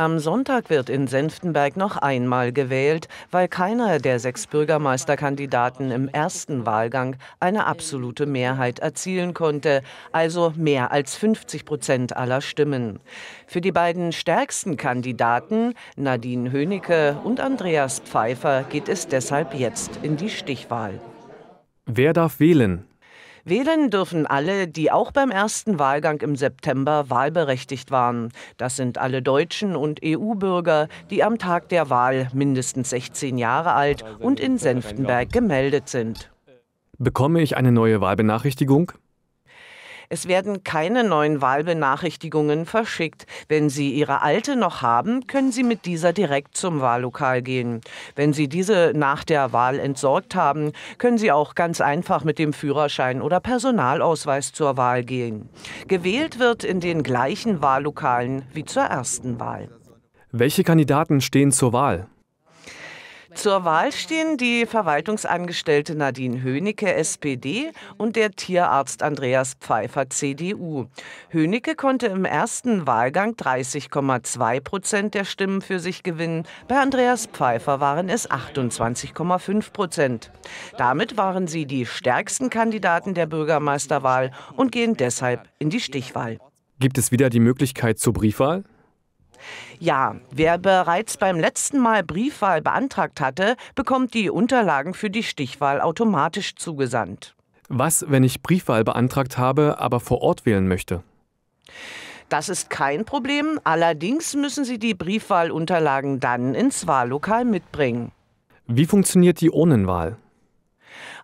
Am Sonntag wird in Senftenberg noch einmal gewählt, weil keiner der sechs Bürgermeisterkandidaten im ersten Wahlgang eine absolute Mehrheit erzielen konnte, also mehr als 50 Prozent aller Stimmen. Für die beiden stärksten Kandidaten, Nadine Hönicke und Andreas Pfeiffer, geht es deshalb jetzt in die Stichwahl. Wer darf wählen? Wählen dürfen alle, die auch beim ersten Wahlgang im September wahlberechtigt waren. Das sind alle Deutschen und EU-Bürger, die am Tag der Wahl mindestens 16 Jahre alt und in Senftenberg gemeldet sind. Bekomme ich eine neue Wahlbenachrichtigung? Es werden keine neuen Wahlbenachrichtigungen verschickt. Wenn Sie Ihre alte noch haben, können Sie mit dieser direkt zum Wahllokal gehen. Wenn Sie diese nach der Wahl entsorgt haben, können Sie auch ganz einfach mit dem Führerschein oder Personalausweis zur Wahl gehen. Gewählt wird in den gleichen Wahllokalen wie zur ersten Wahl. Welche Kandidaten stehen zur Wahl? Zur Wahl stehen die Verwaltungsangestellte Nadine Hönicke, SPD, und der Tierarzt Andreas Pfeiffer, CDU. Hönicke konnte im ersten Wahlgang 30,2 Prozent der Stimmen für sich gewinnen. Bei Andreas Pfeiffer waren es 28,5 Prozent. Damit waren sie die stärksten Kandidaten der Bürgermeisterwahl und gehen deshalb in die Stichwahl. Gibt es wieder die Möglichkeit zur Briefwahl? Ja, wer bereits beim letzten Mal Briefwahl beantragt hatte, bekommt die Unterlagen für die Stichwahl automatisch zugesandt. Was, wenn ich Briefwahl beantragt habe, aber vor Ort wählen möchte? Das ist kein Problem, allerdings müssen Sie die Briefwahlunterlagen dann ins Wahllokal mitbringen. Wie funktioniert die Urnenwahl?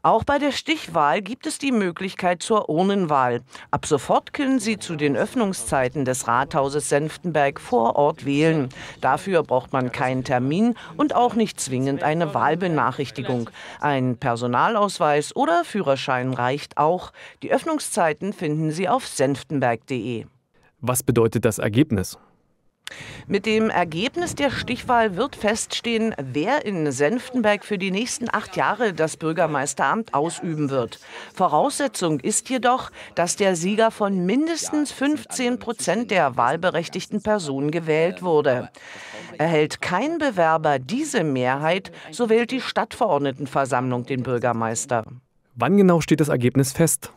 Auch bei der Stichwahl gibt es die Möglichkeit zur Urnenwahl. Ab sofort können Sie zu den Öffnungszeiten des Rathauses Senftenberg vor Ort wählen. Dafür braucht man keinen Termin und auch nicht zwingend eine Wahlbenachrichtigung. Ein Personalausweis oder Führerschein reicht auch. Die Öffnungszeiten finden Sie auf senftenberg.de. Was bedeutet das Ergebnis? Mit dem Ergebnis der Stichwahl wird feststehen, wer in Senftenberg für die nächsten acht Jahre das Bürgermeisteramt ausüben wird. Voraussetzung ist jedoch, dass der Sieger von mindestens 15 Prozent der wahlberechtigten Personen gewählt wurde. Erhält kein Bewerber diese Mehrheit, so wählt die Stadtverordnetenversammlung den Bürgermeister. Wann genau steht das Ergebnis fest?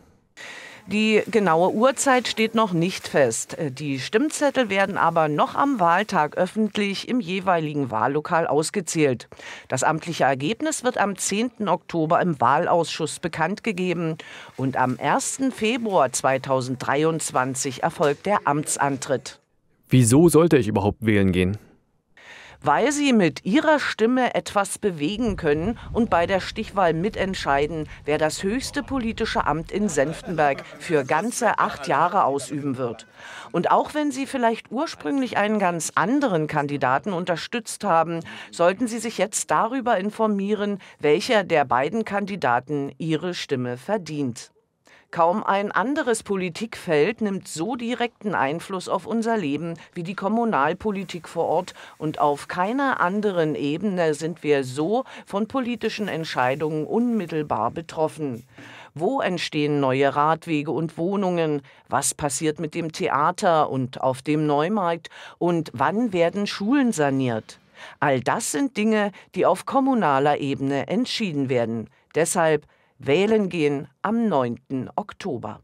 Die genaue Uhrzeit steht noch nicht fest. Äh, die Stimmzettel werden aber noch am Wahltag öffentlich im jeweiligen Wahllokal ausgezählt. Das amtliche Ergebnis wird am 10. Oktober im Wahlausschuss bekannt gegeben und am 1. Februar 2023 erfolgt der Amtsantritt. Wieso sollte ich überhaupt wählen gehen? weil sie mit ihrer Stimme etwas bewegen können und bei der Stichwahl mitentscheiden, wer das höchste politische Amt in Senftenberg für ganze acht Jahre ausüben wird. Und auch wenn sie vielleicht ursprünglich einen ganz anderen Kandidaten unterstützt haben, sollten sie sich jetzt darüber informieren, welcher der beiden Kandidaten ihre Stimme verdient. Kaum ein anderes Politikfeld nimmt so direkten Einfluss auf unser Leben wie die Kommunalpolitik vor Ort und auf keiner anderen Ebene sind wir so von politischen Entscheidungen unmittelbar betroffen. Wo entstehen neue Radwege und Wohnungen? Was passiert mit dem Theater und auf dem Neumarkt? Und wann werden Schulen saniert? All das sind Dinge, die auf kommunaler Ebene entschieden werden. Deshalb wählen gehen am 9. Oktober.